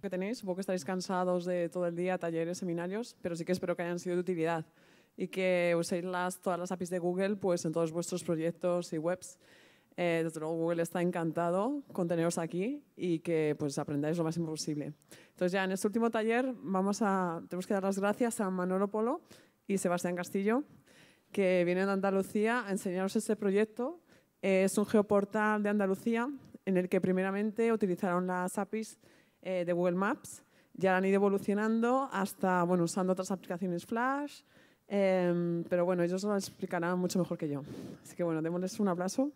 que tenéis, supongo que estaréis cansados de todo el día, talleres, seminarios, pero sí que espero que hayan sido de utilidad y que uséis las, todas las APIs de Google pues, en todos vuestros proyectos y webs. Eh, desde luego Google está encantado con teneros aquí y que pues, aprendáis lo máximo posible. Entonces ya en este último taller vamos a, tenemos que dar las gracias a Manolo Polo y Sebastián Castillo, que vienen de Andalucía a enseñaros este proyecto. es un geoportal de Andalucía en el que primeramente utilizaron las APIs eh, de Google Maps. Ya han ido evolucionando hasta, bueno, usando otras aplicaciones Flash. Em, pero bueno, ellos lo explicarán mucho mejor que yo. Así que bueno, démosles un abrazo.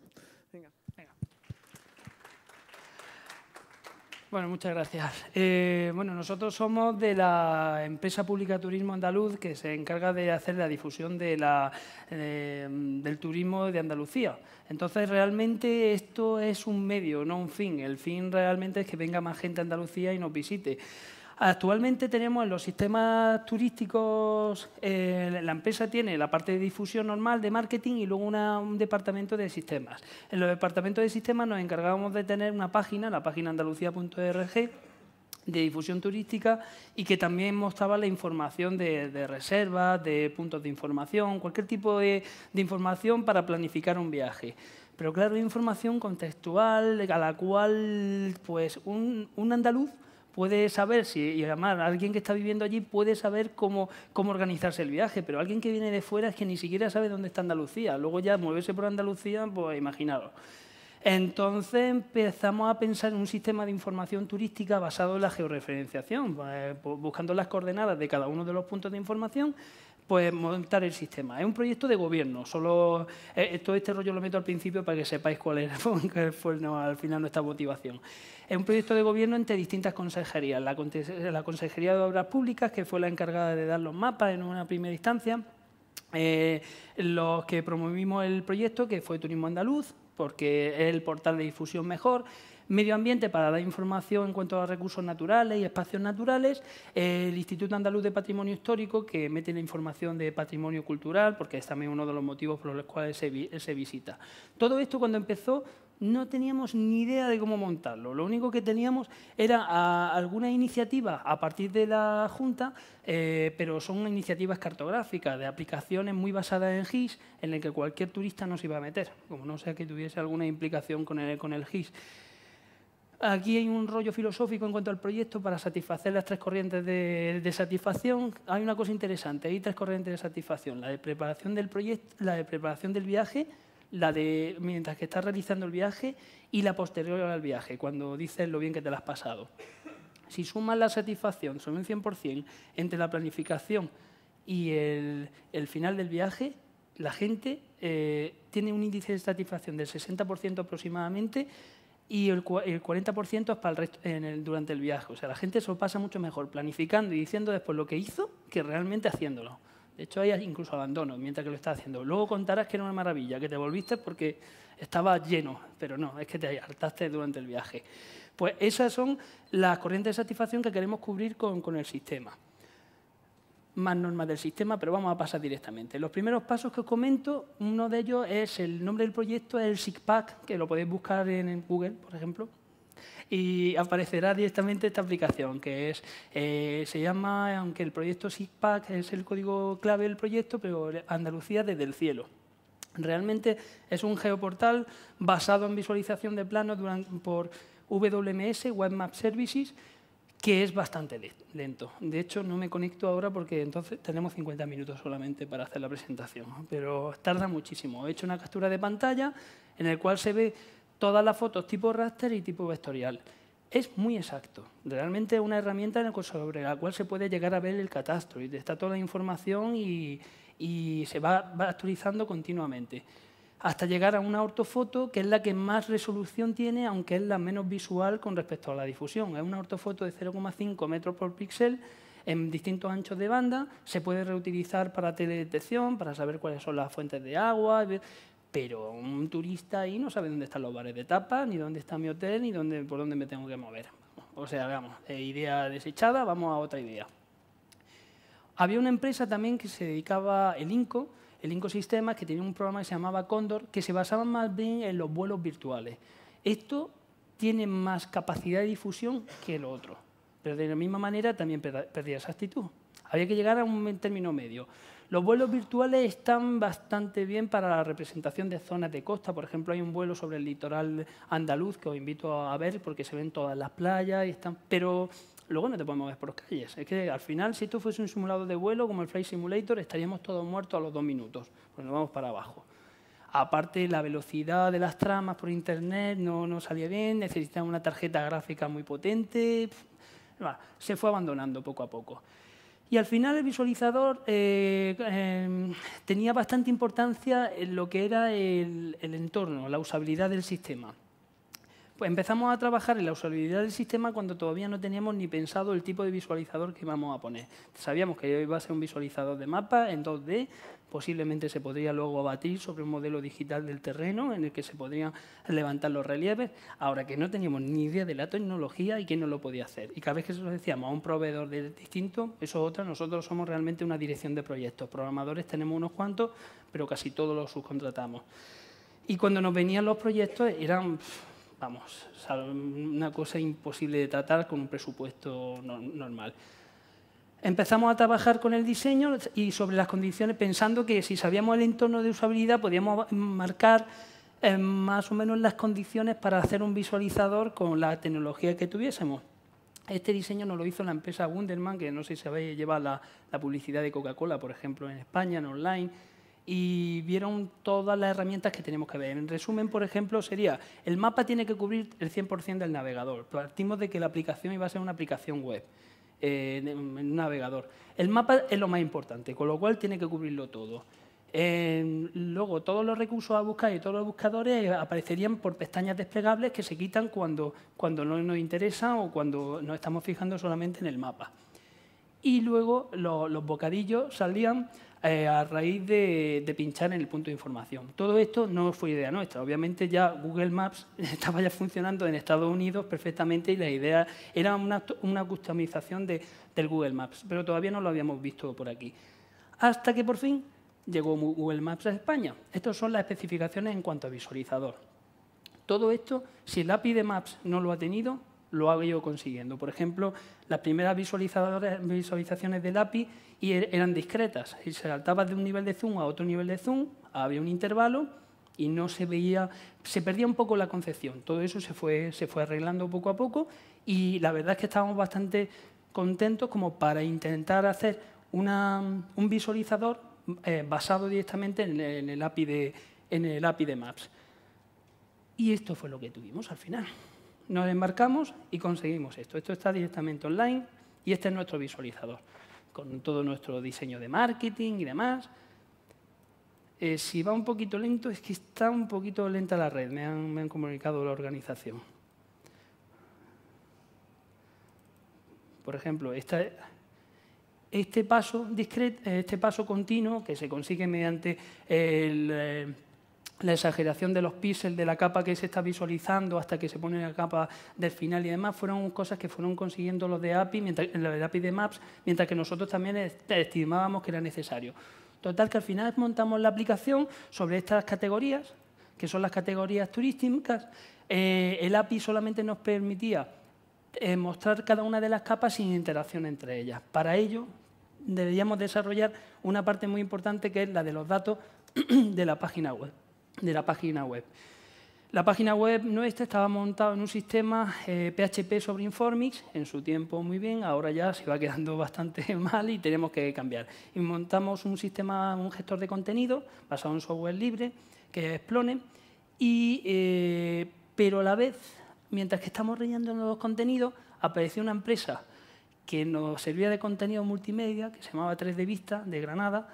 Bueno, muchas gracias. Eh, bueno, nosotros somos de la empresa pública Turismo Andaluz que se encarga de hacer la difusión eh, del turismo de Andalucía. Entonces, realmente esto es un medio, no un fin. El fin realmente es que venga más gente a Andalucía y nos visite. Actualmente tenemos en los sistemas turísticos, eh, la empresa tiene la parte de difusión normal de marketing y luego un departamento de sistemas. En los departamentos de sistemas nos encargábamos de tener una página, la página andalucía.org, de difusión turística y que también mostraba la información de, reservas, de puntos de información, cualquier tipo de, información para planificar un viaje pero claro, información contextual a la cual pues un, andaluz puede saber, si, y además alguien que está viviendo allí puede saber cómo, cómo organizarse el viaje, pero alguien que viene de fuera es que ni siquiera sabe dónde está Andalucía. Luego ya moverse por Andalucía, pues imaginaros. Entonces empezamos a pensar en un sistema de información turística basado en la georreferenciación, pues, buscando las coordenadas de cada uno de los puntos de información, pues montar el sistema. Es un proyecto de gobierno, solo eh, todo este rollo lo meto al principio para que sepáis cuál es fue al final nuestra motivación. Es un proyecto de gobierno entre distintas consejerías. La, Consejería de Obras Públicas, que fue la encargada de dar los mapas en una primera instancia, eh, los que promovimos el proyecto, que fue Turismo Andaluz, porque es el portal de difusión mejor, Medio Ambiente para dar información en cuanto a recursos naturales y espacios naturales, el Instituto Andaluz de Patrimonio Histórico, que mete la información de patrimonio cultural, porque es también uno de los motivos por los cuales se, visita. Todo esto cuando empezó no teníamos ni idea de cómo montarlo. Lo único que teníamos era alguna iniciativa a partir de la Junta, eh, pero son iniciativas cartográficas, de aplicaciones muy basadas en GIS, en el que cualquier turista nos iba a meter, como no sea que tuviese alguna implicación con el, con el GIS. Aquí hay un rollo filosófico en cuanto al proyecto para satisfacer las tres corrientes de, satisfacción. Hay una cosa interesante, hay tres corrientes de satisfacción, la de preparación del proyecto, la de preparación del viaje, la de mientras que estás realizando el viaje y la posterior al viaje, cuando dices lo bien que te lo has pasado. Si sumas la satisfacción son un 100% entre la planificación y el, final del viaje, la gente eh, tiene un índice de satisfacción del 60% aproximadamente y el, 40% es para en durante el viaje. O sea, la gente se pasa mucho mejor planificando y diciendo después lo que hizo que realmente haciéndolo. De hecho, hay incluso abandono mientras que lo estás haciendo. Luego contarás que era una maravilla, que te volviste porque estaba lleno, pero no, es que te hartaste durante el viaje. Pues esas son las corrientes de satisfacción que queremos cubrir con el sistema más normas del sistema, pero vamos a pasar directamente. Los primeros pasos que os comento, uno de ellos es el nombre del proyecto, es el SIGPAC, que lo podéis buscar en Google, por ejemplo, y aparecerá directamente esta aplicación, que es, eh, se llama, aunque el proyecto SIGPAC es el código clave del proyecto, pero Andalucía desde el cielo. Realmente es un geoportal basado en visualización de planos por WMS, Web Map Services, que es bastante lento. De hecho, no me conecto ahora porque entonces tenemos 50 minutos solamente para hacer la presentación, pero tarda muchísimo. He hecho una captura de pantalla en la cual se ve todas las fotos tipo raster y tipo vectorial. Es muy exacto. Realmente es una herramienta sobre la cual se puede llegar a ver el catastro y está toda la información y, se va actualizando continuamente hasta llegar a una ortofoto que es la que más resolución tiene, aunque es la menos visual con respecto a la difusión. Es una ortofoto de 0,5 metros por píxel en distintos anchos de banda, se puede reutilizar para teledetección, para saber cuáles son las fuentes de agua, pero un turista ahí no sabe dónde están los bares de tapa, ni dónde está mi hotel, ni dónde, por dónde me tengo que mover. O sea, veamos, eh, idea desechada, vamos a otra idea. Había una empresa también que se dedicaba, el INCO, el Incosistema que tenía un programa que se llamaba Cóndor, que se basaba más bien en los vuelos virtuales. Esto tiene más capacidad de difusión que lo otro, pero de la misma manera también perdía esa actitud. Había que llegar a un término medio. Los vuelos virtuales están bastante bien para la representación de zonas de costa. Por ejemplo, hay un vuelo sobre el litoral andaluz que os invito a ver porque se ven todas las playas, y están... pero luego no te puedes mover por calles. Es que al final, si esto fuese un simulador de vuelo como el Flight Simulator, estaríamos todos muertos a los dos minutos, porque nos vamos para abajo. Aparte, la velocidad de las tramas por internet no, no salía bien, necesitaba una tarjeta gráfica muy potente. se fue abandonando poco a poco. Y al final el visualizador eh, em, tenía bastante importancia en lo que era el entorno, la usabilidad del sistema. Pues empezamos a trabajar en la usabilidad del sistema cuando todavía no teníamos ni pensado el tipo de visualizador que íbamos a poner. Sabíamos que iba a ser un visualizador de mapa en 2D, posiblemente se podría luego abatir sobre un modelo digital del terreno en el que se podrían levantar los relieves, ahora que no teníamos ni idea de la tecnología y quién no lo podía hacer. Y cada vez que se lo decíamos a un proveedor distinto, eso es otra, nosotros somos realmente una dirección de proyectos. Programadores tenemos unos cuantos, pero casi todos los subcontratamos. Y cuando nos venían los proyectos eran vamos, una cosa imposible de tratar con un presupuesto normal. Empezamos a trabajar con el diseño y sobre las condiciones pensando que si sabíamos el entorno de usabilidad podíamos marcar eh, más o menos las condiciones para hacer un visualizador con la tecnología que tuviésemos. Este diseño nos lo hizo la empresa Wunderman, que no sé si sabéis, lleva la, la publicidad de Coca-Cola, por ejemplo, en España, en online y vieron todas las herramientas que tenemos que ver. En resumen, por ejemplo, sería, el mapa tiene que cubrir el 100% del navegador. Partimos de que la aplicación iba a ser una aplicación web, eh, en un navegador. El mapa es lo más importante, con lo cual tiene que cubrirlo todo. luego, todos los recursos a buscar y todos los buscadores aparecerían por pestañas desplegables que se quitan cuando, cuando no nos interesa o cuando nos estamos fijando solamente en el mapa. Y luego los bocadillos salían eh, a raíz de, pinchar en el punto de información. Todo esto no fue idea nuestra. Obviamente ya Google Maps estaba ya funcionando en Estados Unidos perfectamente y la idea era una, customización de, del Google Maps, pero todavía no lo habíamos visto por aquí. Hasta que por fin llegó Google Maps a España. Estas son las especificaciones en cuanto a visualizador. Todo esto, si el API de Maps no lo ha tenido, lo ha ido consiguiendo. Por ejemplo, las primeras visualizaciones del API y er-, eran discretas. Y se saltaba de un nivel de zoom a otro nivel de zoom, había un intervalo y no se veía, se perdía un poco la concepción. Todo eso se fue, arreglando poco a poco y la verdad es que estábamos bastante contentos como para intentar hacer un visualizador eh, basado directamente en el, en el, API de, en el API de Maps. Y esto fue lo que tuvimos al final. Nos embarcamos y conseguimos esto. Esto está directamente online y este es nuestro visualizador con todo nuestro diseño de marketing y demás. Eh, si va un poquito lento, es que está un poquito lenta la red, me han, comunicado la organización. Por ejemplo, este, paso este paso continuo que se consigue mediante el eh, la exageración de los píxeles, de la capa que se está visualizando hasta que se pone la capa del final y demás, fueron cosas que fueron consiguiendo los de API, mientras, los de API de Maps, mientras que nosotros también estimábamos que era necesario. Total, que al final montamos la aplicación sobre estas categorías, que son las categorías turísticas. Eh, el API solamente nos permitía eh, mostrar cada una de las capas sin interacción entre ellas. Para ello, deberíamos desarrollar una parte muy importante que es la de los datos de la página web de la página web. La página web nuestra estaba montada en un sistema PHP eh, sobre Informix, en su tiempo muy bien, ahora ya se va quedando bastante mal y tenemos que cambiar. Y montamos un sistema, un gestor de contenido basado en software libre, que es y, eh, pero a la vez, mientras que estamos rellenando los contenidos, apareció una empresa que nos servía de contenido multimedia, que se llamaba 3D Vista, de Granada,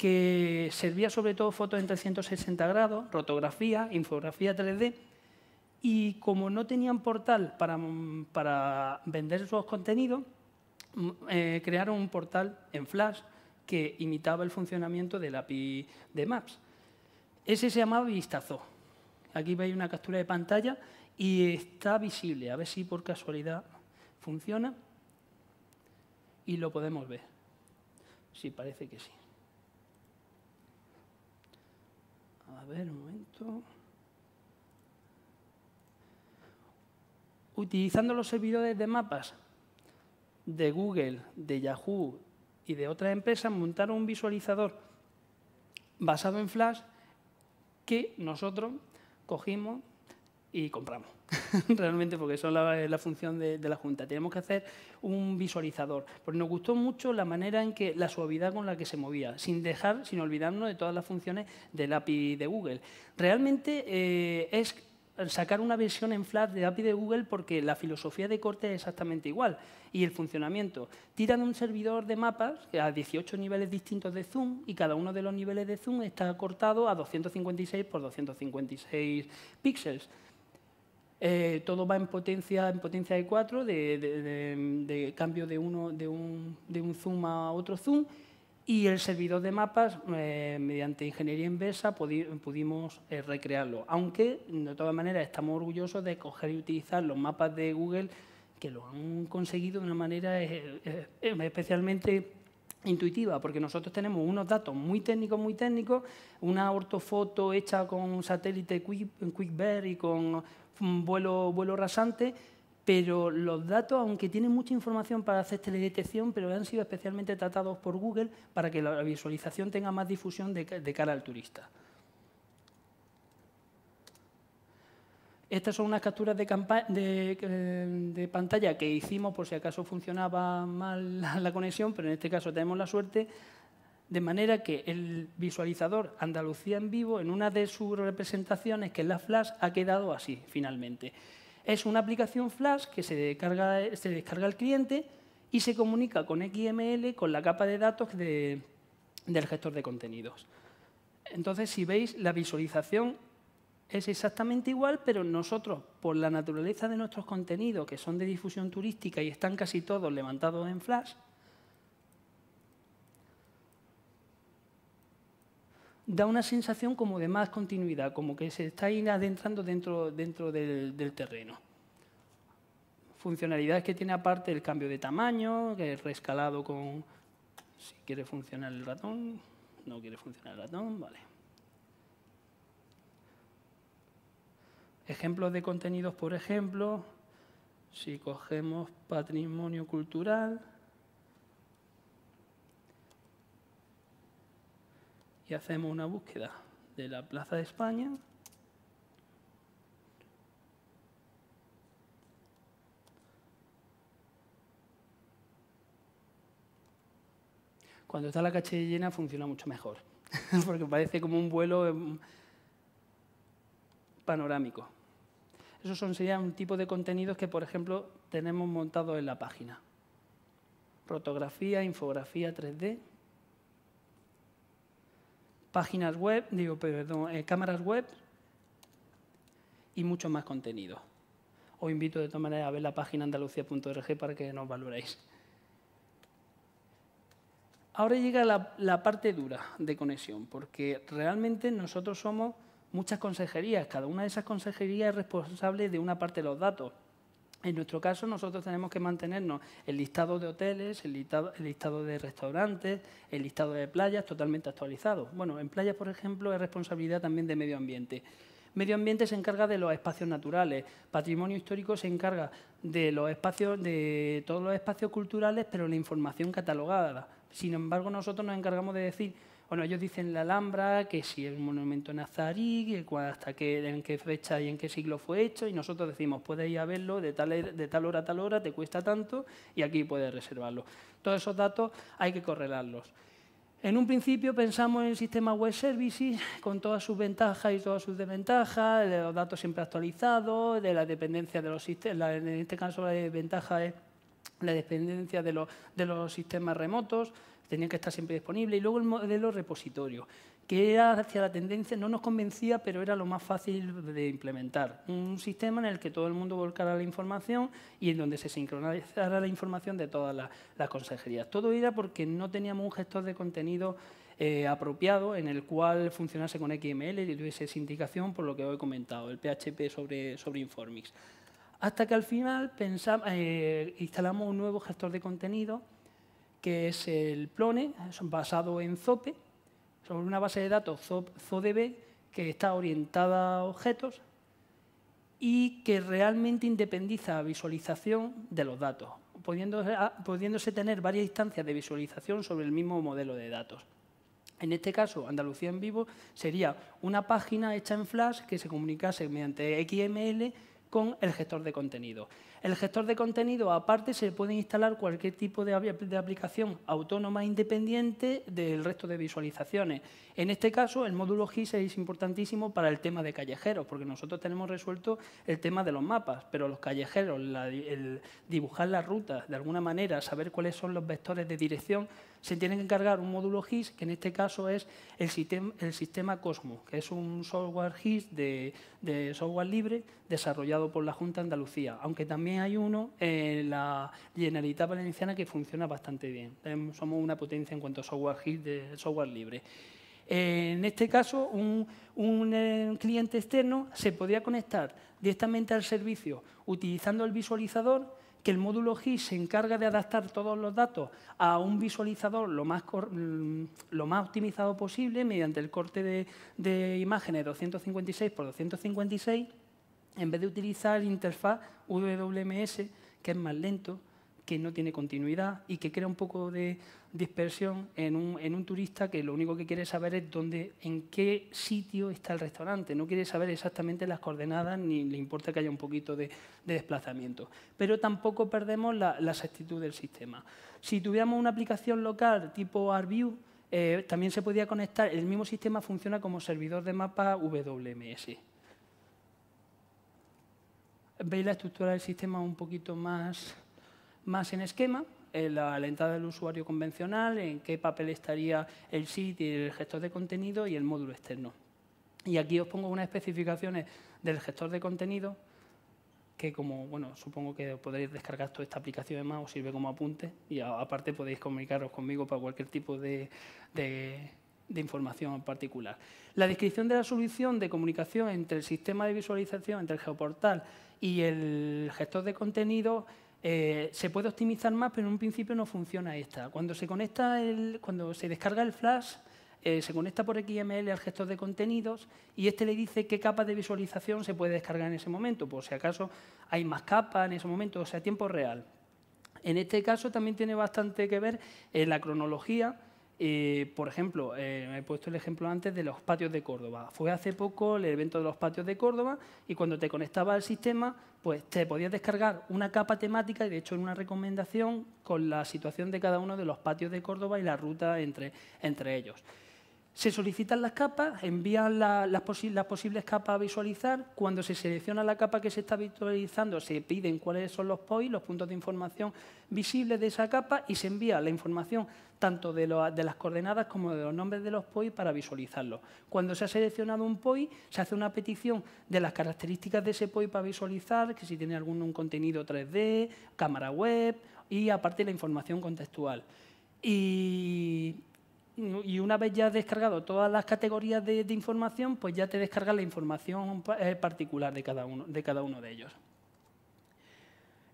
que servía sobre todo fotos en 360 grados, rotografía, infografía 3D, y como no tenían portal para, vender sus contenidos, mm, eh, crearon un portal en Flash que imitaba el funcionamiento del API de Maps. Ese se llamaba Vistazo. Aquí veis una captura de pantalla y está visible. A ver si por casualidad funciona. Y lo podemos ver. Sí, parece que sí. ver, un momento. Utilizando los servidores de mapas de Google, de Yahoo y de otras empresas, montaron un visualizador basado en Flash que nosotros cogimos y compramos. realmente, porque eso la, la función de, la Junta. Tenemos que hacer un visualizador. Porque nos gustó mucho la manera en que, la suavidad con la que se movía, sin dejar, sin olvidarnos de todas las funciones del API de Google. Realmente eh, es sacar una versión en Flash de API de Google porque la filosofía de corte es exactamente igual y el funcionamiento. Tiran un servidor de mapas a 18 niveles distintos de zoom y cada uno de los niveles de zoom está cortado a 256 por 256 píxeles. Eh, todo va en potencia, en potencia de 4, de, de, de, cambio uno, de, un, zoom a otro zoom, y el servidor de mapas, eh, mediante ingeniería inversa, pudimos eh, recrearlo. Aunque, de todas maneras, estamos orgullosos de coger y utilizar los mapas de Google que lo han conseguido de una manera especialmente intuitiva, porque nosotros tenemos unos datos muy técnicos, muy técnicos, una ortofoto hecha con un satélite Quick, y con vuelo, vuelo rasante, pero los datos, aunque tienen mucha información para hacer teledetección, pero han sido especialmente tratados por Google para que la visualización tenga más difusión de, cara al turista. Estas son unas capturas de, eh, de, pantalla que hicimos por si acaso funcionaba mal la conexión, pero en este caso tenemos la suerte de manera que el visualizador Andalucía en vivo, en una de sus representaciones, que es la Flash, ha quedado así finalmente. Es una aplicación Flash que se descarga, al cliente y se comunica con XML, con la capa de datos del gestor de contenidos. Entonces, si veis, la visualización es exactamente igual, pero nosotros, por la naturaleza de nuestros contenidos, que son de difusión turística y están casi todos levantados en Flash, da una sensación como de más continuidad, como que se está adentrando dentro, dentro del, del terreno. Funcionalidades que tiene aparte el cambio de tamaño, que es rescalado con... Si quiere funcionar el ratón, no quiere funcionar el ratón, vale. Ejemplos de contenidos, por ejemplo, si cogemos patrimonio cultural, y hacemos una búsqueda de la Plaza de España. Cuando está la caché llena funciona mucho mejor, porque parece como un vuelo em, panorámico. Esos son, serían un tipo de contenidos que, por ejemplo, tenemos montados en la página. Fotografía, infografía 3D, páginas web, digo, perdón, eh, cámaras web y mucho más contenido. Os invito de todas maneras a ver la página andalucía.org para que nos valoréis. Ahora llega la, parte dura de conexión, porque realmente nosotros somos muchas consejerías. Cada una de esas consejerías es responsable de una parte de los datos. En nuestro caso, nosotros tenemos que mantenernos el listado de hoteles, el listado, de restaurantes, el listado de playas totalmente actualizado. Bueno, en playas, por ejemplo, es responsabilidad también de medio ambiente. Medio ambiente se encarga de los espacios naturales, patrimonio histórico se encarga de los espacios, de todos los espacios culturales, pero la información catalogada. Sin embargo, nosotros nos encargamos de decir bueno, ellos dicen la Alhambra, que si es un monumento nazarí, que hasta qué, en qué fecha y en qué siglo fue hecho, y nosotros decimos, puedes ir a verlo e, de tal, hora a tal hora, te cuesta tanto, y aquí puedes reservarlo. Todos esos datos hay que correlarlos. En un principio pensamos en el sistema web services con todas sus ventajas y todas sus desventajas, de los datos siempre actualizados, de la dependencia de los sistemas, en este caso la desventaja es la dependencia de los sistemas remotos, tenía que estar siempre disponible. Y luego el modelo repositorio, que era hacia la tendencia, no nos convencía, pero era lo más fácil de implementar. Un sistema en el que todo el mundo volcara la información y en donde se sincronizara la información de todas las, consejerías. Todo era porque no teníamos un gestor de contenido eh, apropiado en el cual funcionase con XML y tuviese esa por lo que hoy he comentado, el PHP sobre, sobre Informix. Hasta que al final eh, instalamos un nuevo gestor de contenido que es el Plone, basado en Zope, sobre una base de datos ZODB que está orientada a objetos y que realmente independiza la visualización de los datos, pudiéndose, ah, pudiéndose tener varias instancias de visualización sobre el mismo modelo de datos. En este caso, Andalucía en Vivo sería una página hecha en Flash que se comunicase mediante XML con el gestor de contenido. El gestor de contenido, aparte, se puede instalar cualquier tipo de, aplicación autónoma independiente del resto de visualizaciones. En este caso, el módulo GIS es importantísimo para el tema de callejeros, porque nosotros tenemos resuelto el tema de los mapas, pero los callejeros, el dibujar las rutas, de alguna manera, saber cuáles son los vectores de dirección, se tiene que encargar un módulo GIS, que en este caso es el, sistema Cosmo, que es un software GIS de, software libre desarrollado por la Junta de Andalucía, aunque también hay uno en la Generalitat Valenciana que funciona bastante bien. Em, somos una potencia en cuanto a software GIS de software libre. En este caso, un, eh, cliente externo se podría conectar directamente al servicio utilizando el visualizador que el módulo GIS se encarga de adaptar todos los datos a un visualizador lo más, mm, optimizado posible mediante el corte de, de imágenes 256 por 256, en vez de utilizar interfaz WMS, que es más lento, que no tiene continuidad y que crea un poco de dispersión en un, turista que lo único que quiere saber es dónde, en qué sitio está el restaurante. No quiere saber exactamente las coordenadas ni le importa que haya un poquito de, desplazamiento. Pero tampoco perdemos la, la, exactitud del sistema. Si tuviéramos una aplicación local tipo Arview, eh, también se podía conectar. El mismo sistema funciona como servidor de mapa WMS veis la estructura del sistema un poquito más más en esquema, en la, entrada del usuario convencional, en qué papel estaría el sitio y el gestor de contenido y el módulo externo. Y aquí os pongo unas especificaciones del gestor de contenido, que como, bueno, supongo que podréis descargar toda esta aplicación además os sirve como apunte y aparte podéis comunicaros conmigo para cualquier tipo de, información particular. La descripción de la solución de comunicación entre el sistema de visualización, entre el geoportal y el gestor de contenido eh, se puede optimizar más, pero en un principio no funciona esta. Cuando se, conecta cuando se descarga el flash, eh, se conecta por XML al gestor de contenidos y este le dice qué capa de visualización se puede descargar en ese momento, por si acaso hay más capas en ese momento, o sea, tiempo real. En este caso también tiene bastante que ver la cronología eh, por ejemplo, eh, he puesto el ejemplo antes de los patios de Córdoba. Fue hace poco el evento de los patios de Córdoba y cuando te conectaba al sistema, pues te podías descargar una capa temática y de hecho una recomendación con la situación de cada uno de los patios de Córdoba y la ruta entre ellos. Se solicitan las capas, envían las, posibles capas a visualizar. Cuando se selecciona la capa que se está visualizando, se piden cuáles son los POI, los puntos de información visibles de esa capa, y se envía la información tanto de, las coordenadas como de los nombres de los POI para visualizarlo. Cuando se ha seleccionado un POI, se hace una petición de las características de ese POI para visualizar, que si tiene algún contenido 3D, cámara web y aparte la información contextual. Y y una vez ya has descargado todas las categorías de, información, pues ya te descarga la información eh, particular de cada uno de, ellos.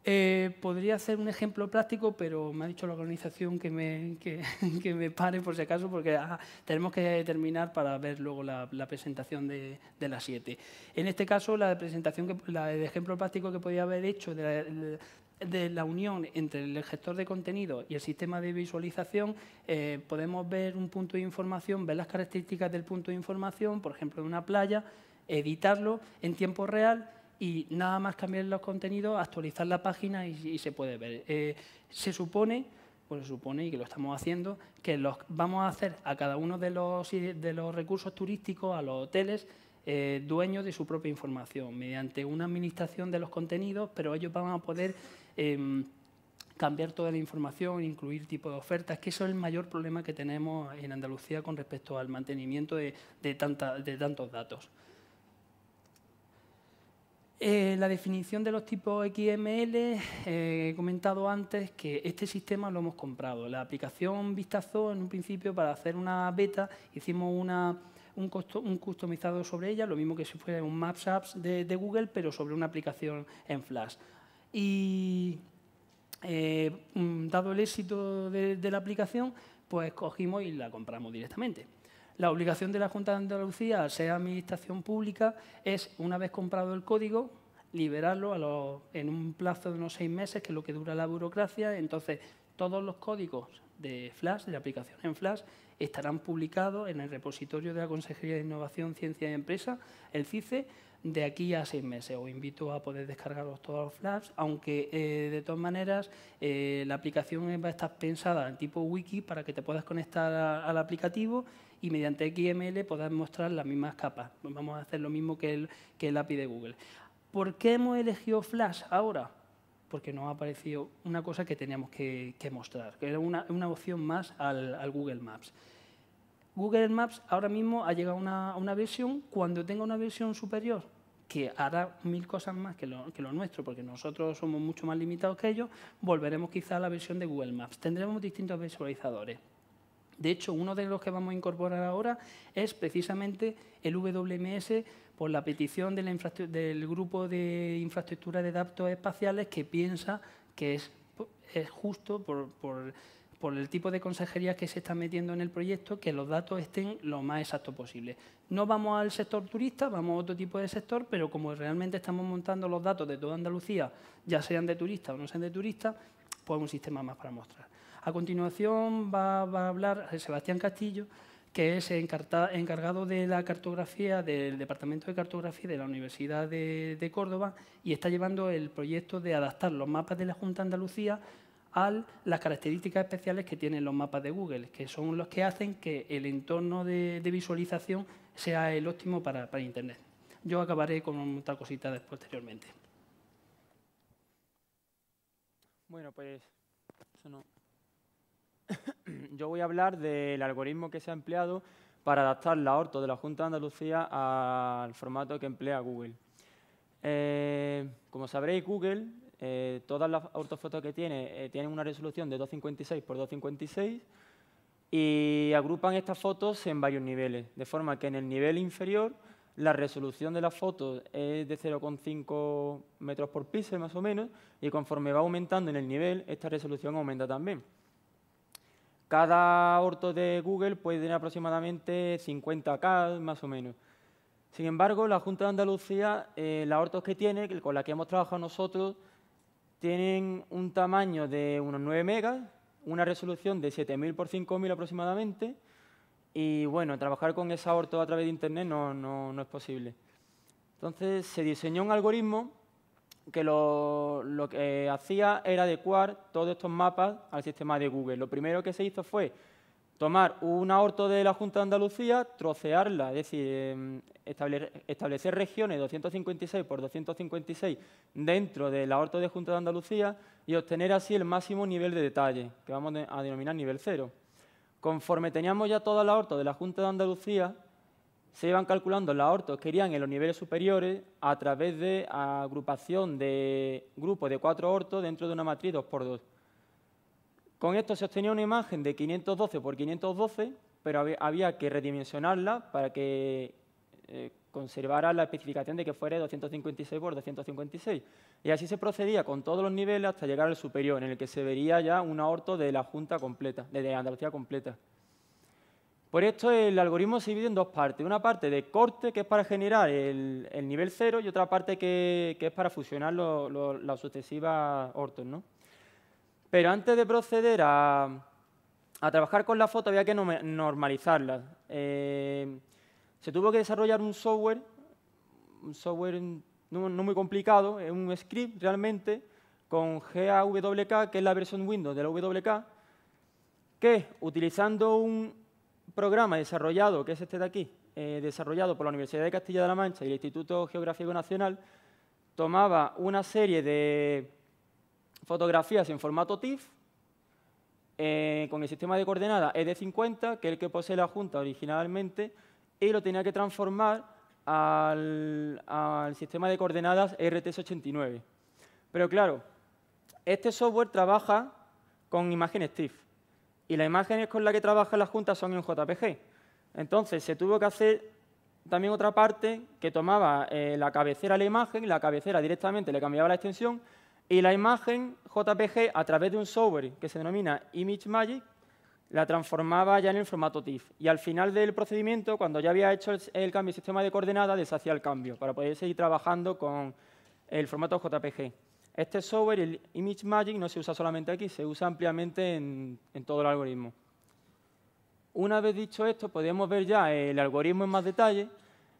Eh, podría hacer un ejemplo práctico, pero me ha dicho la organización que me, me pare por si acaso, porque ah, tenemos que terminar para ver luego la, presentación de, las siete. En este caso, la presentación, el ejemplo práctico que podría haber hecho de, la de la unión entre el gestor de contenido y el sistema de visualización, eh, podemos ver un punto de información, ver las características del punto de información, por ejemplo, de una playa, editarlo en tiempo real y nada más cambiar los contenidos, actualizar la página y, se puede ver. Eh, se supone, pues supone, y que lo estamos haciendo, que los vamos a hacer a cada uno de los, de los recursos turísticos, a los hoteles, eh, dueños de su propia información, mediante una administración de los contenidos, pero ellos van a poder Em, cambiar toda la información, incluir tipo de ofertas, que eso es el mayor problema que tenemos en Andalucía con respecto al mantenimiento de, tantos datos. Eh, la definición de los tipos XML, eh, he comentado antes que este sistema lo hemos comprado. La aplicación Vistazo, en un principio, para hacer una beta, hicimos un, customizado sobre ella, lo mismo que si fuera un Maps Apps de Google, pero sobre una aplicación en Flash. Y eh, mm, dado el éxito de, la aplicación, pues cogimos y la compramos directamente. La obligación de la Junta de Andalucía, sea ser administración pública, es, una vez comprado el código, liberarlo en un plazo de unos seis meses, que es lo que dura la burocracia. Entonces, todos los códigos de Flash, de la aplicación en Flash, estarán publicados en el repositorio de la Consejería de Innovación, Ciencia y Empresa, el CICE, de aquí a seis meses. Os invito a poder descargaros todos los flaps, aunque eh, de todas maneras eh, la aplicación va a estar pensada en tipo wiki para que te puedas conectar al aplicativo y mediante XML puedas mostrar las mismas capas. Pues vamos a hacer lo mismo que el, que el API de Google. ¿Por qué hemos elegido Flash ahora? Porque nos ha parecido una cosa que teníamos que, mostrar, que era una, opción más al Google Maps. Google Maps ahora mismo ha llegado a una, versión, cuando tenga una versión superior, que hará mil cosas más que lo, nuestro, porque nosotros somos mucho más limitados que ellos, volveremos quizá a la versión de Google Maps. Tendremos distintos visualizadores. De hecho, uno de los que vamos a incorporar ahora es precisamente el WMS por la petición del grupo de infraestructura de datos espaciales que piensa que es, justo por por el tipo de consejería que se está metiendo en el proyecto, que los datos estén lo más exactos posible. No vamos al sector turista, vamos a otro tipo de sector, pero como realmente estamos montando los datos de toda Andalucía, ya sean de turista o no sean de turista, pues un sistema más para mostrar. A continuación va, a hablar Sebastián Castillo, que es encargado de la cartografía del Departamento de Cartografía de la Universidad de, de Córdoba y está llevando el proyecto de adaptar los mapas de la Junta de Andalucía a las características especiales que tienen los mapas de Google, que son los que hacen que el entorno de, visualización sea el óptimo para, Internet. Yo acabaré con tal cosita posteriormente. Bueno, pues eso no. Yo voy a hablar del algoritmo que se ha empleado para adaptar la orto de la Junta de Andalucía al formato que emplea Google. Eh, como sabréis, Google eh, todas las ortofotos que tiene eh, tienen una resolución de 256 x 256 y agrupan estas fotos en varios niveles, de forma que en el nivel inferior la resolución de las fotos es de 0,5 metros por píxel más o menos y conforme va aumentando en el nivel, esta resolución aumenta también. Cada orto de Google puede tener aproximadamente 50K más o menos. Sin embargo, la Junta de Andalucía, eh, las ortos que tiene, con las que hemos trabajado nosotros, tienen un tamaño de unos 9 megas, una resolución de 7000 por 5000 aproximadamente, y bueno, trabajar con esa orto a través de Internet no, es posible. Entonces se diseñó un algoritmo que lo, que hacía era adecuar todos estos mapas al sistema de Google. Lo primero que se hizo fue tomar un aorto de la Junta de Andalucía, trocearla, es decir, em, establecer regiones 256 por 256 dentro del aorto de la Junta de Andalucía y obtener así el máximo nivel de detalle, que vamos a denominar nivel cero. Conforme teníamos ya toda la aorto de la Junta de Andalucía, se iban calculando los aortos que irían en los niveles superiores a través de agrupación de grupos de cuatro aortos dentro de una matriz 2x2. Con esto se obtenía una imagen de 512 por 512, pero había que redimensionarla para que eh, conservara la especificación de que fuera 256 por 256. Y así se procedía con todos los niveles hasta llegar al superior, en el que se vería ya un aorto de la Junta completa, de Andalucía completa. Por esto el algoritmo se divide en dos partes. Una parte de corte, que es para generar el, nivel cero, y otra parte que, es para fusionar las sucesivas ¿no? Pero antes de proceder a, trabajar con la foto había que normalizarla. Eh, se tuvo que desarrollar un software, un software no, muy complicado, un script realmente, con GAWK, que es la versión Windows de la WK, que utilizando un programa desarrollado, que es este de aquí, eh, desarrollado por la Universidad de Castilla de la Mancha y el Instituto Geográfico Nacional, tomaba una serie de fotografías en formato TIFF eh, con el sistema de coordenadas ED50, que es el que posee la Junta originalmente, y lo tenía que transformar al, sistema de coordenadas e RTS89. Pero claro, este software trabaja con imágenes TIFF y las imágenes con las que trabaja la Junta son en JPG. Entonces se tuvo que hacer también otra parte que tomaba eh, la cabecera de la imagen, la cabecera directamente le cambiaba la extensión y la imagen JPG, a través de un software que se denomina Image la transformaba ya en el formato TIFF. Y al final del procedimiento, cuando ya había hecho el, cambio de sistema de coordenadas, deshacía el cambio para poder seguir trabajando con el formato JPG. Este software, el Image Magic, no se usa solamente aquí, se usa ampliamente en, en todo el algoritmo. Una vez dicho esto, podemos ver ya el algoritmo en más detalle.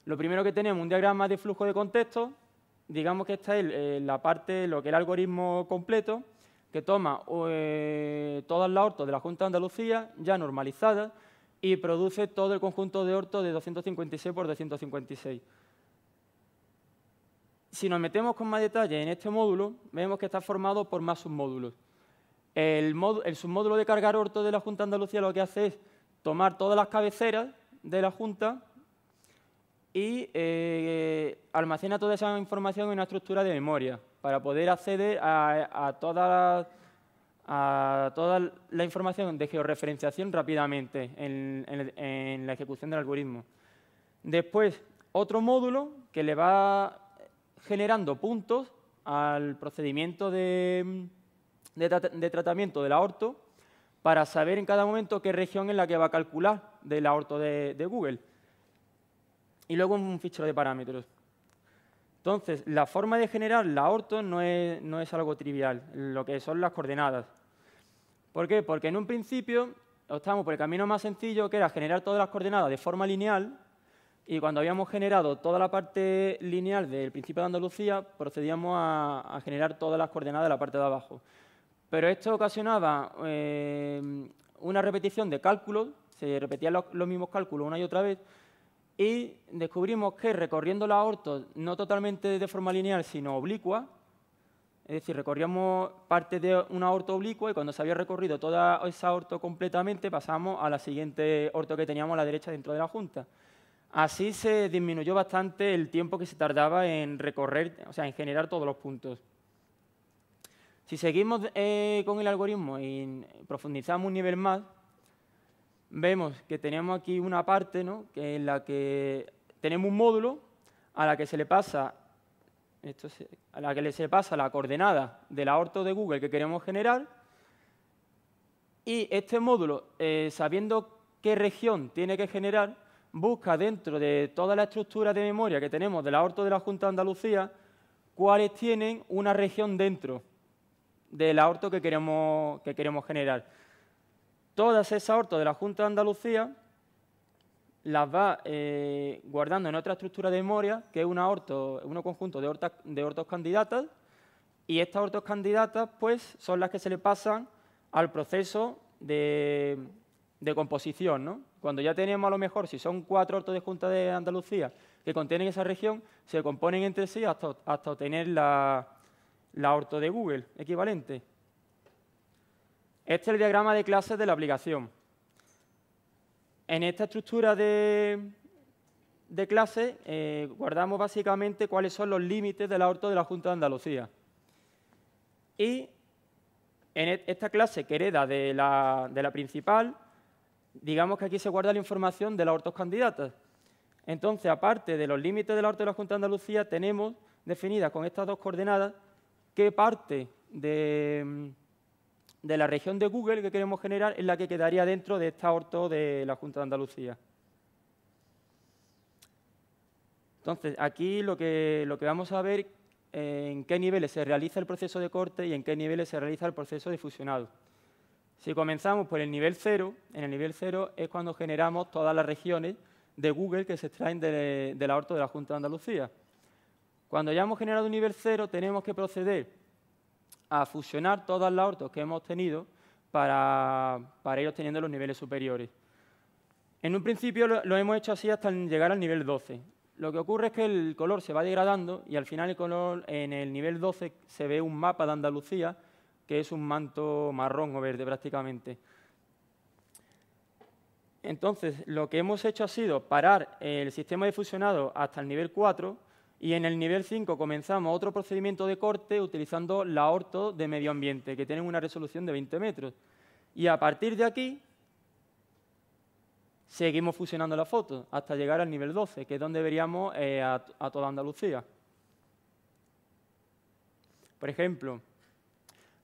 Lo primero que tenemos, un diagrama de flujo de contexto, digamos que esta es eh, la parte, lo que es el algoritmo completo, que toma eh, todas las ortos de la Junta de Andalucía ya normalizadas y produce todo el conjunto de orto de 256 por 256. Si nos metemos con más detalle en este módulo, vemos que está formado por más submódulos. El, el submódulo de cargar orto de la Junta de Andalucía lo que hace es tomar todas las cabeceras de la Junta y eh, almacena toda esa información en una estructura de memoria para poder acceder a, toda, la información de georreferenciación rápidamente en, la ejecución del algoritmo. Después, otro módulo que le va generando puntos al procedimiento de, tratamiento del aorto para saber en cada momento qué región es la que va a calcular del aorto de Google y luego un fichero de parámetros. Entonces, la forma de generar la orto no es, algo trivial, lo que son las coordenadas. ¿Por qué? Porque en un principio optamos por el camino más sencillo, que era generar todas las coordenadas de forma lineal, y cuando habíamos generado toda la parte lineal del principio de Andalucía, procedíamos a, generar todas las coordenadas de la parte de abajo. Pero esto ocasionaba eh, una repetición de cálculos, se repetían los mismos cálculos una y otra vez, y descubrimos que recorriendo la orto, no totalmente de forma lineal, sino oblicua, es decir, recorríamos parte de una orto oblicua y cuando se había recorrido toda esa orto completamente, pasamos a la siguiente orto que teníamos a la derecha dentro de la junta. Así se disminuyó bastante el tiempo que se tardaba en recorrer, o sea, en generar todos los puntos. Si seguimos eh, con el algoritmo y profundizamos un nivel más, vemos que tenemos aquí una parte que en la que tenemos un módulo a la que se le pasa a la que se pasa la coordenada del aorto de Google que queremos generar y este módulo, eh, sabiendo qué región tiene que generar, busca dentro de toda la estructura de memoria que tenemos del aorto de la Junta de Andalucía cuáles tienen una región dentro del aorto que queremos generar todas esas hortas de la Junta de Andalucía las va eh, guardando en otra estructura de memoria, que es una un conjunto de hortos candidatas, y estas hortos candidatas pues, son las que se le pasan al proceso de, composición. Cuando ya tenemos a lo mejor, si son cuatro hortos de Junta de Andalucía que contienen esa región, se componen entre sí hasta, obtener la, horto de Google equivalente. Este es el diagrama de clases de la aplicación. En esta estructura de, de clase eh, guardamos básicamente cuáles son los límites del aborto de la Junta de Andalucía. Y en e, esta clase que hereda de la, principal, digamos que aquí se guarda la información de los hortos candidatas. Entonces, aparte de los límites del orto de la Junta de Andalucía, tenemos definidas con estas dos coordenadas qué parte de de la región de Google que queremos generar es la que quedaría dentro de esta orto de la Junta de Andalucía. Entonces, aquí lo que, lo que vamos a ver es eh, en qué niveles se realiza el proceso de corte y en qué niveles se realiza el proceso de fusionado. Si comenzamos por el nivel cero, en el nivel cero es cuando generamos todas las regiones de Google que se extraen del de orto de la Junta de Andalucía. Cuando ya hemos generado un nivel cero, tenemos que proceder a fusionar todas las ortos que hemos obtenido para, ir obteniendo los niveles superiores. En un principio lo, hemos hecho así hasta llegar al nivel 12. Lo que ocurre es que el color se va degradando y al final en el nivel 12 se ve un mapa de Andalucía que es un manto marrón o verde prácticamente. Entonces, lo que hemos hecho ha sido parar el sistema de fusionado hasta el nivel 4 y en el nivel 5 comenzamos otro procedimiento de corte utilizando la orto de medio ambiente, que tienen una resolución de 20 metros. Y a partir de aquí seguimos fusionando la foto hasta llegar al nivel 12, que es donde veríamos eh, a, toda Andalucía. Por ejemplo,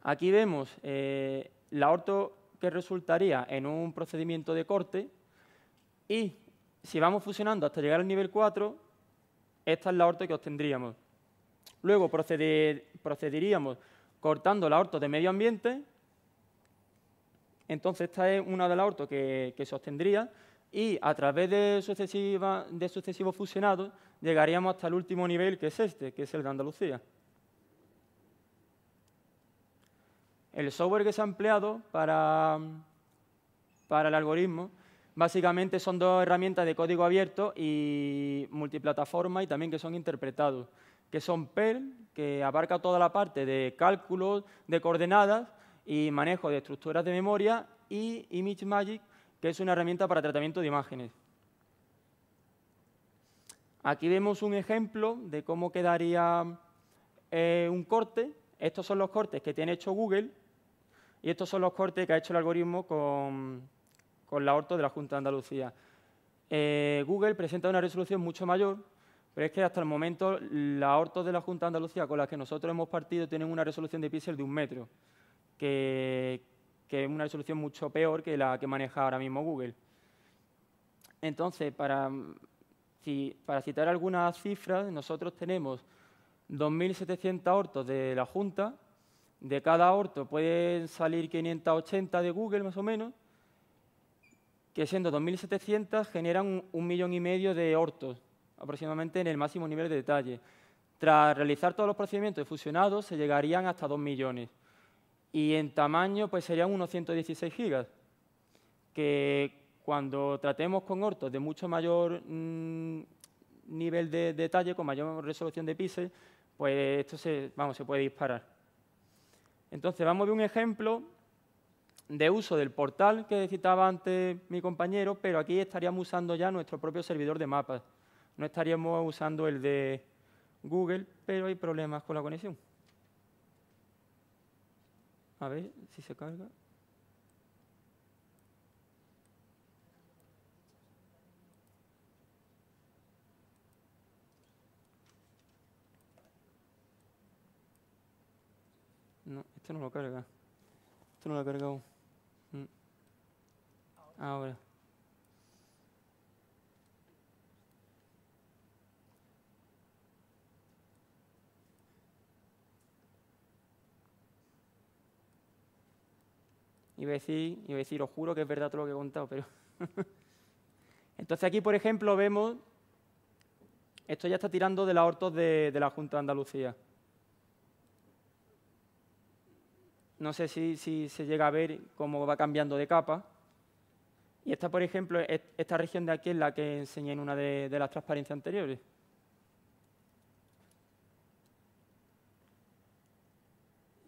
aquí vemos eh, la orto que resultaría en un procedimiento de corte y si vamos fusionando hasta llegar al nivel 4, esta es la aorta que obtendríamos. Luego procederíamos cortando la aorta de medio ambiente. Entonces esta es una de las aortas que, se obtendría y a través de, de sucesivos fusionados llegaríamos hasta el último nivel, que es este, que es el de Andalucía. El software que se ha empleado para, para el algoritmo Básicamente son dos herramientas de código abierto y multiplataforma y también que son interpretados, que son PERL, que abarca toda la parte de cálculos de coordenadas y manejo de estructuras de memoria y ImageMagick, que es una herramienta para tratamiento de imágenes. Aquí vemos un ejemplo de cómo quedaría eh, un corte. Estos son los cortes que tiene hecho Google y estos son los cortes que ha hecho el algoritmo con, con la Horto de la Junta de Andalucía. Eh, Google presenta una resolución mucho mayor, pero es que hasta el momento la Horto de la Junta de Andalucía con la que nosotros hemos partido tienen una resolución de píxel de un metro, que, es una resolución mucho peor que la que maneja ahora mismo Google. Entonces, para, para citar algunas cifras, nosotros tenemos 2.700 hortos de la Junta, de cada horto pueden salir 580 de Google más o menos, que siendo 2.700 generan un, millón y medio de ortos, aproximadamente en el máximo nivel de detalle. Tras realizar todos los procedimientos fusionados, se llegarían hasta 2 millones. Y en tamaño, pues serían unos 116 gigas, que cuando tratemos con hortos de mucho mayor mm, nivel de detalle, con mayor resolución de píxeles, pues esto se, vamos, se puede disparar. Entonces, vamos a ver un ejemplo de uso del portal que citaba antes mi compañero, pero aquí estaríamos usando ya nuestro propio servidor de mapas. No estaríamos usando el de Google, pero hay problemas con la conexión. A ver si se carga. No, esto no lo carga. Esto no lo ha cargado ahora. Iba a decir, os juro que es verdad todo lo que he contado, pero... Entonces aquí, por ejemplo, vemos, esto ya está tirando de la hortos de, la Junta de Andalucía. No sé si se llega a ver cómo va cambiando de capa. Y esta, por ejemplo, esta región de aquí es la que enseñé en una de, las transparencias anteriores.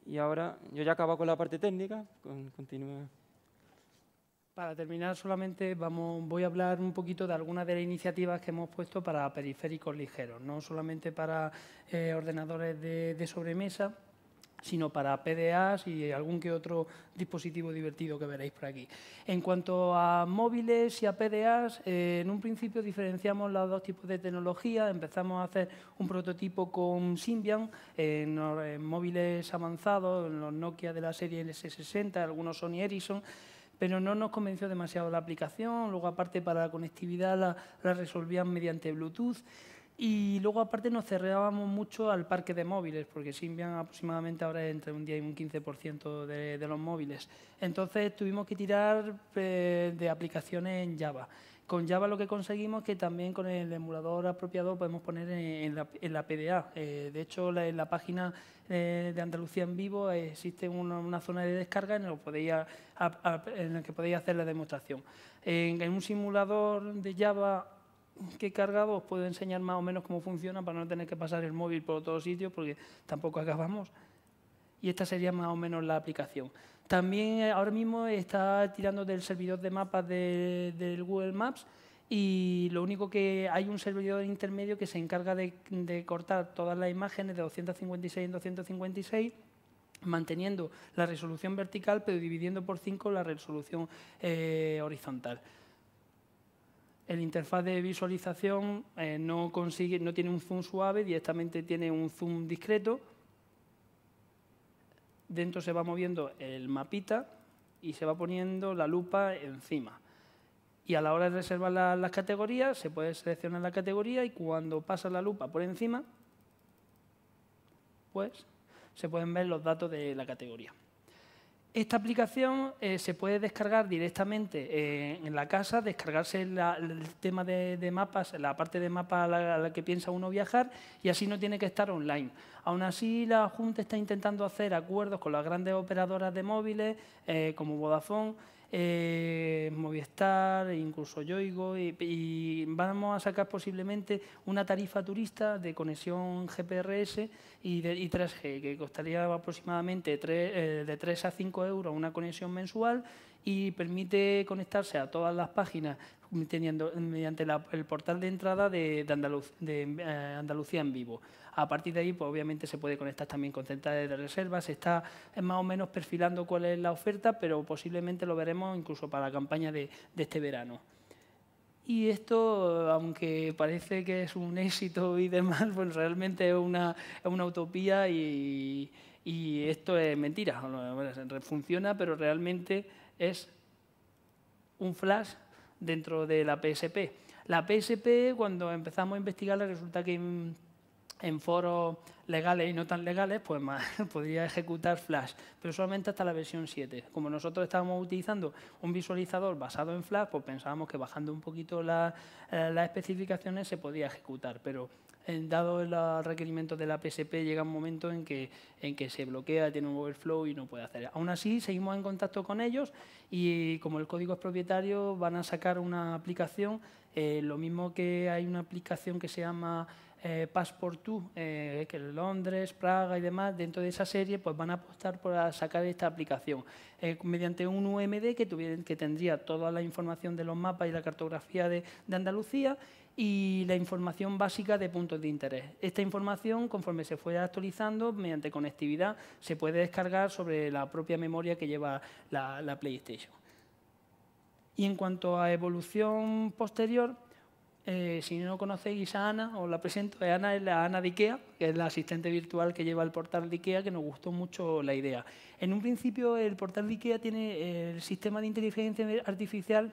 Y ahora, yo ya acabo con la parte técnica, Para terminar solamente vamos, voy a hablar un poquito de algunas de las iniciativas que hemos puesto para periféricos ligeros, no solamente para eh, ordenadores de sobremesa, sino para PDAs y algún que otro dispositivo divertido que veréis por aquí. En cuanto a móviles y a PDAs, eh, en un principio diferenciamos los dos tipos de tecnología. Empezamos a hacer un prototipo con Symbian en, móviles avanzados, en los Nokia de la serie s 60 algunos Sony Ericsson pero no nos convenció demasiado la aplicación. Luego, aparte, para la conectividad la, la resolvían mediante Bluetooth. Y luego, aparte, nos cerrábamos mucho al parque de móviles, porque Symbian aproximadamente ahora es entre un 10 y un 15% de, de, los móviles. Entonces, tuvimos que tirar eh, de aplicaciones en Java. Con Java lo que conseguimos es que también con el emulador apropiado podemos poner en, la, PDA. Eh, de hecho, en la página eh, de Andalucía en Vivo existe una, zona de descarga en la, que podéis, en que hacer la demostración. en un simulador de Java que cargado, os puedo enseñar más o menos cómo funciona para no tener que pasar el móvil por todos sitios porque tampoco acabamos. Y esta sería más o menos la aplicación. También eh, ahora mismo está tirando del servidor de mapas del Google Maps y lo único que hay un servidor intermedio que se encarga de, cortar todas las imágenes de 256 en 256 manteniendo la resolución vertical pero dividiendo por 5 la resolución eh, horizontal el interfaz de visualización eh, no, consigue, no tiene un zoom suave, directamente tiene un zoom discreto. Dentro se va moviendo el mapita y se va poniendo la lupa encima. Y a la hora de reservar las categorías, se puede seleccionar la categoría y cuando pasa la lupa por encima, pues se pueden ver los datos de la categoría. Esta aplicación eh, se puede descargar directamente eh, en la casa, descargarse el tema de, mapas, la parte de mapa a la, que piensa uno viajar y así no tiene que estar online. Aún así, la Junta está intentando hacer acuerdos con las grandes operadoras de móviles eh, como Vodafone eh, Movistar, incluso Yoigo, y, vamos a sacar posiblemente una tarifa turista de conexión GPRS y, de, 3G, que costaría aproximadamente eh, de 3 a 5 euros una conexión mensual y permite conectarse a todas las páginas teniendo, mediante el portal de entrada de, de, eh, Andalucía en vivo. A partir de ahí, pues obviamente se puede conectar también con centrales de reservas, Se está más o menos perfilando cuál es la oferta, pero posiblemente lo veremos incluso para la campaña de, este verano. Y esto, aunque parece que es un éxito y demás, pues realmente es una, utopía y, y esto es mentira. Funciona, pero realmente es un flash dentro de la PSP. La PSP, cuando empezamos a investigarla, resulta que en foros legales y no tan legales, pues más, podría ejecutar Flash, pero solamente hasta la versión 7. Como nosotros estábamos utilizando un visualizador basado en Flash, pues pensábamos que bajando un poquito eh, las especificaciones se podía ejecutar, pero eh, dado el ah, requerimiento de la PSP llega un momento en que, en que se bloquea, tiene un overflow y no puede hacer. Aún así, seguimos en contacto con ellos y como el código es propietario, van a sacar una aplicación, eh, lo mismo que hay una aplicación que se llama eh, 2 eh, que Londres, Praga y demás, dentro de esa serie, pues van a apostar por sacar esta aplicación eh, mediante un UMD que, tendría toda la información de los mapas y la cartografía de, Andalucía y la información básica de puntos de interés. Esta información, conforme se fue actualizando, mediante conectividad, se puede descargar sobre la propia memoria que lleva la PlayStation. Y en cuanto a evolución posterior, eh, si no conocéis a Ana, os la presento. Ana es la Ana de IKEA, que es la asistente virtual que lleva el portal de IKEA, que nos gustó mucho la idea. En un principio, el portal de IKEA tiene el sistema de inteligencia artificial,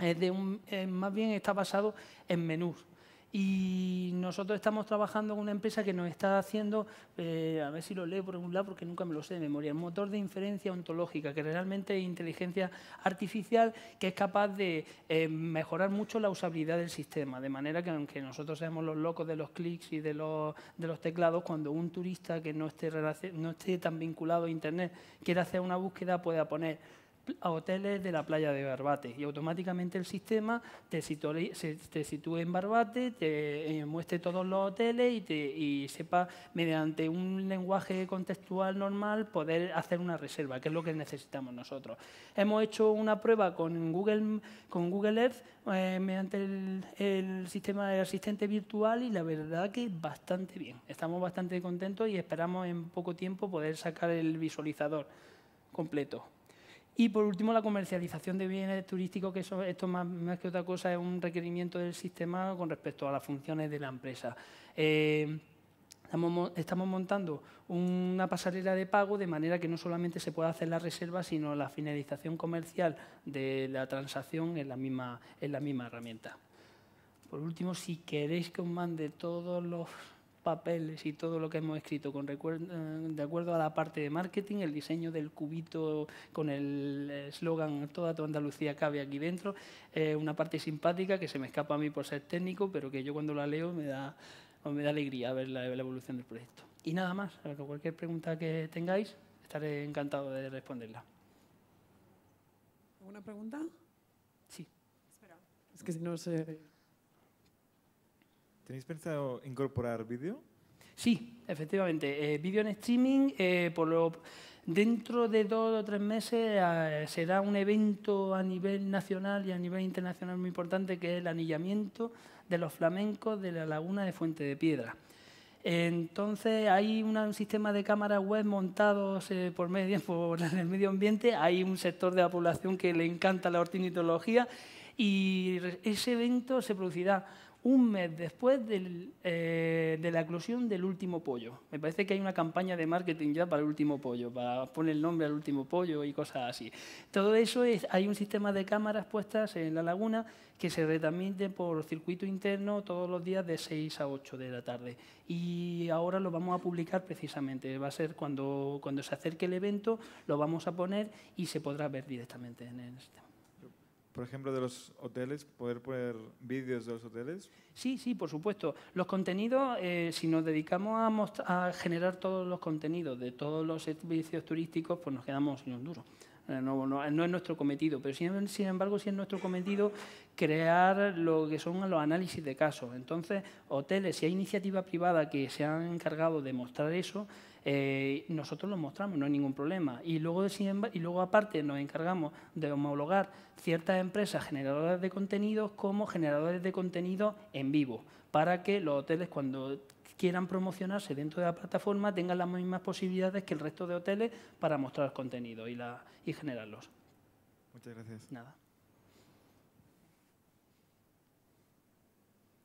eh, eh, más bien está basado en menús. Y nosotros estamos trabajando con una empresa que nos está haciendo, eh, a ver si lo leo por un lado porque nunca me lo sé de memoria, el motor de inferencia ontológica, que realmente es inteligencia artificial que es capaz de eh, mejorar mucho la usabilidad del sistema. De manera que aunque nosotros seamos los locos de los clics y de los, de los teclados, cuando un turista que no esté, no esté tan vinculado a Internet quiere hacer una búsqueda, pueda poner a hoteles de la playa de Barbate y automáticamente el sistema te sitúe, te sitúe en Barbate, te eh, muestre todos los hoteles y, te, y, sepa mediante un lenguaje contextual normal poder hacer una reserva, que es lo que necesitamos nosotros. Hemos hecho una prueba con Google, con Google Earth eh, mediante el sistema de asistente virtual y la verdad que bastante bien. Estamos bastante contentos y esperamos en poco tiempo poder sacar el visualizador completo. Y por último, la comercialización de bienes turísticos, que esto más, que otra cosa es un requerimiento del sistema con respecto a las funciones de la empresa. Eh, estamos, montando una pasarela de pago de manera que no solamente se pueda hacer la reserva, sino la finalización comercial de la transacción en en la misma herramienta. Por último, si queréis que os mande todos los papeles y todo lo que hemos escrito con eh, de acuerdo a la parte de marketing, el diseño del cubito con el eh, slogan Toda tu Andalucía cabe aquí dentro, una parte simpática que se me escapa a mí por ser técnico, pero que yo cuando la leo me da, pues me da alegría ver la, evolución del proyecto. Y nada más, cualquier pregunta que tengáis, estaré encantado de responderla. ¿Alguna pregunta? Sí. Es que si no se... ¿Tenéis pensado incorporar vídeo? Sí, efectivamente. Eh, vídeo en streaming, eh, por dentro de dos o tres meses eh, será un evento a nivel nacional y a nivel internacional muy importante que es el anillamiento de los flamencos de la laguna de Fuente de Piedra. Entonces hay un sistema de cámaras web montados eh, por medio por el medio ambiente, hay un sector de la población que le encanta la ornitología y ese evento se producirá un mes después eh, de la eclosión del último pollo. Me parece que hay una campaña de marketing ya para el último pollo, para poner el nombre al último pollo y cosas así. Todo eso es, hay un sistema de cámaras puestas en la laguna que se retransmite por circuito interno todos los días de 6 a 8 de la tarde. Y ahora lo vamos a publicar precisamente. Va a ser cuando, cuando se acerque el evento, lo vamos a poner y se podrá ver directamente en el sistema por ejemplo, de los hoteles, poder poner vídeos de los hoteles? Sí, sí, por supuesto. Los contenidos, eh, si nos dedicamos a, generar todos los contenidos de todos los servicios turísticos, pues nos quedamos sin un duro. Eh, no, es nuestro cometido, pero sin, embargo sí es nuestro cometido crear lo que son los análisis de casos. Entonces, hoteles, si hay iniciativa privada que se han encargado de mostrar eso, eh, nosotros lo mostramos, no hay ningún problema. Y luego, y luego aparte nos encargamos de homologar ciertas empresas generadoras de contenidos como generadores de contenido en vivo, para que los hoteles cuando quieran promocionarse dentro de la plataforma tengan las mismas posibilidades que el resto de hoteles para mostrar contenido y, la, generarlos. Muchas gracias. Nada.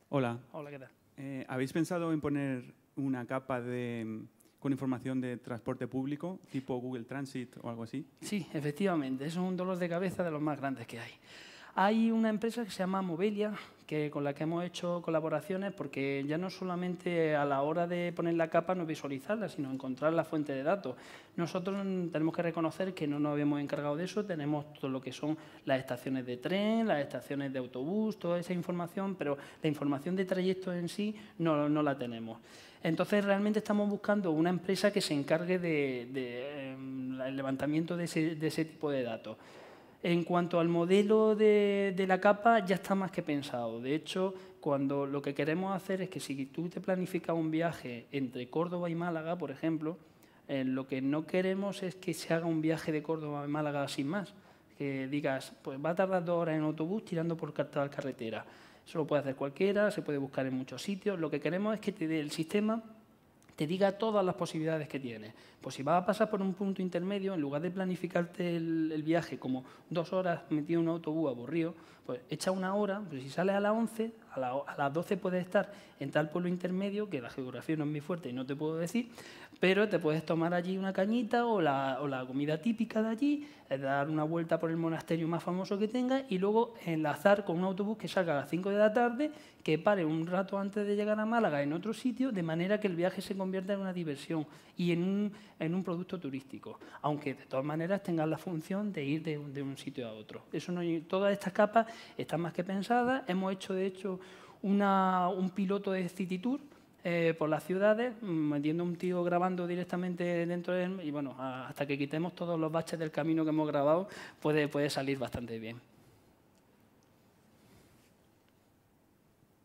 Hola. Hola, ¿qué tal? Eh, ¿Habéis pensado en poner una capa de con información de transporte público, tipo Google Transit o algo así? Sí, efectivamente, es un dolor de cabeza de los más grandes que hay. Hay una empresa que se llama Mobelia que, con la que hemos hecho colaboraciones porque ya no solamente a la hora de poner la capa no visualizarla, sino encontrar la fuente de datos. Nosotros tenemos que reconocer que no nos habíamos encargado de eso, tenemos todo lo que son las estaciones de tren, las estaciones de autobús, toda esa información, pero la información de trayecto en sí no, no la tenemos. Entonces, realmente estamos buscando una empresa que se encargue del em, levantamiento de ese, tipo de datos. En cuanto al modelo de la capa, ya está más que pensado. De hecho, cuando lo que queremos hacer es que si tú te planificas un viaje entre Córdoba y Málaga, por ejemplo, eh, lo que no queremos es que se haga un viaje de Córdoba a Málaga sin más. Que digas, pues va a tardar dos horas en autobús tirando por la carretera. Eso lo puede hacer cualquiera, se puede buscar en muchos sitios. Lo que queremos es que te dé el sistema te diga todas las posibilidades que tienes. Pues si vas a pasar por un punto intermedio, en lugar de planificarte el, viaje como dos horas metido en un autobús aburrido, pues echa una hora, pues si sales a las 11, a, las 12 puedes estar en tal pueblo intermedio, que la geografía no es muy fuerte y no te puedo decir, pero te puedes tomar allí una cañita o la, o la comida típica de allí, eh, dar una vuelta por el monasterio más famoso que tenga y luego enlazar con un autobús que salga a las 5 de la tarde, que pare un rato antes de llegar a Málaga en otro sitio, de manera que el viaje se convierta en una diversión y en un, producto turístico, aunque de todas maneras tenga la función de ir de, un sitio a otro. Eso no, todas estas capas están más que pensadas. Hemos hecho, de hecho, una, un piloto de City Tour, eh, por las ciudades, mm, metiendo un tío grabando directamente dentro de él Y bueno, hasta que quitemos todos los baches del camino que hemos grabado, puede, puede salir bastante bien.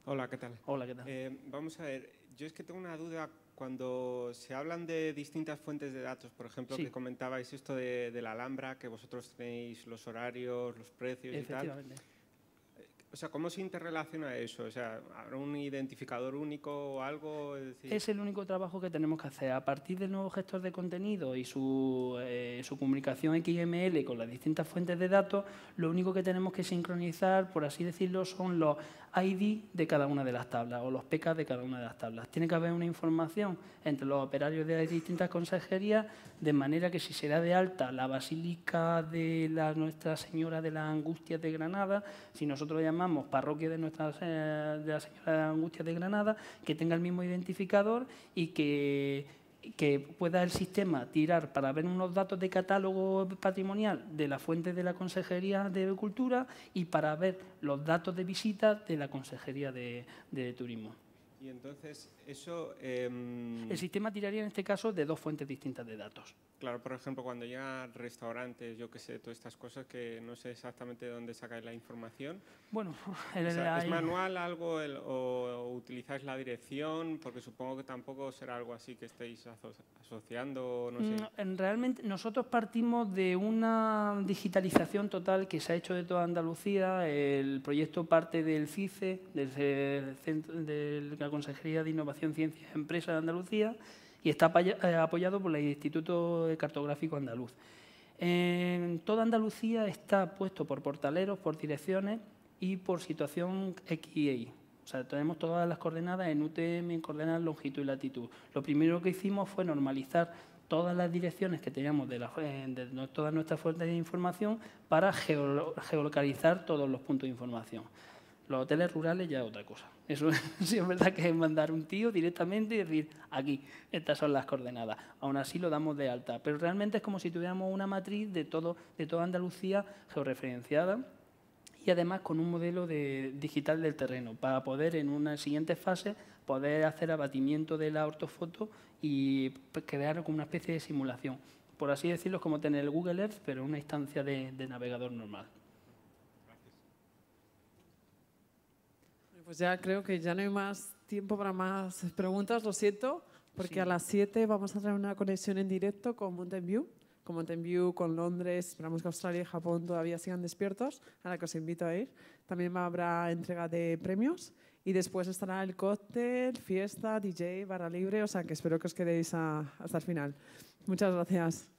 Hola, ¿qué tal? Hola, ¿qué tal? Eh, vamos a ver, yo es que tengo una duda cuando se hablan de distintas fuentes de datos, por ejemplo, que comentabais esto de, de, la Alhambra, que vosotros tenéis los horarios, los precios y tal. O sea, ¿cómo se interrelaciona eso? O sea, ¿habrá un identificador único o algo? Es, el único trabajo que tenemos que hacer. A partir del nuevo gestor de contenido y su, eh, su comunicación XML con las distintas fuentes de datos, lo único que tenemos que sincronizar, por así decirlo, son los ID de cada una de las tablas o los PK de cada una de las tablas. Tiene que haber una información entre los operarios de las distintas consejerías, de manera que si se de alta la Basílica de la Nuestra Señora de las Angustias de Granada, si nosotros llamamos parroquia de, nuestra, de la Señora de las Angustias de Granada, que tenga el mismo identificador y que que pueda el sistema tirar para ver unos datos de catálogo patrimonial de la fuente de la Consejería de Cultura y para ver los datos de visita de la Consejería de, Turismo. Y entonces, eso... Em, el sistema tiraría en este caso de dos fuentes distintas de datos. Claro, por ejemplo, cuando ya restaurantes, yo qué sé, todas estas cosas que no sé exactamente de dónde sacáis la información. Bueno, ¿es manual algo o, utilizáis la dirección? Porque supongo que tampoco será algo así que estéis asociando, no sé. Mm, realmente nosotros partimos de una digitalización total que se ha hecho de toda Andalucía. El proyecto parte del CICE, del, Centro, de la Consejería de Innovación, Ciencia y Empresa de Andalucía y está eh, apoyado por el Instituto Cartográfico Andaluz. En toda Andalucía está puesto por portaleros, por direcciones y por situación Y. O sea, tenemos todas las coordenadas en UTM, en coordenadas longitud y latitud. Lo primero que hicimos fue normalizar todas las direcciones que teníamos de, la, eh, de todas nuestras fuentes de información para geolocalizar todos los puntos de información. Los hoteles rurales ya es otra cosa. Eso sí es verdad que es mandar un tío directamente y decir, aquí, estas son las coordenadas. Aún así lo damos de alta. Pero realmente es como si tuviéramos una matriz de, todo, de toda Andalucía georreferenciada y además con un modelo de digital del terreno para poder en una siguiente fase poder hacer abatimiento de la ortofoto y pues, crear como una especie de simulación. Por así decirlo, es como tener el Google Earth, pero una instancia de navegador normal. pues ya creo que ya no hay más tiempo para más preguntas, lo siento, porque a las 7 vamos a tener una conexión en directo con Mountain View, con Mountain View, con Londres, esperamos que Australia y Japón todavía sigan despiertos, a la que os invito a ir. También habrá entrega de premios y después estará el cóctel, fiesta, DJ, barra libre, o sea que espero que os quedéis hasta el final. Muchas gracias.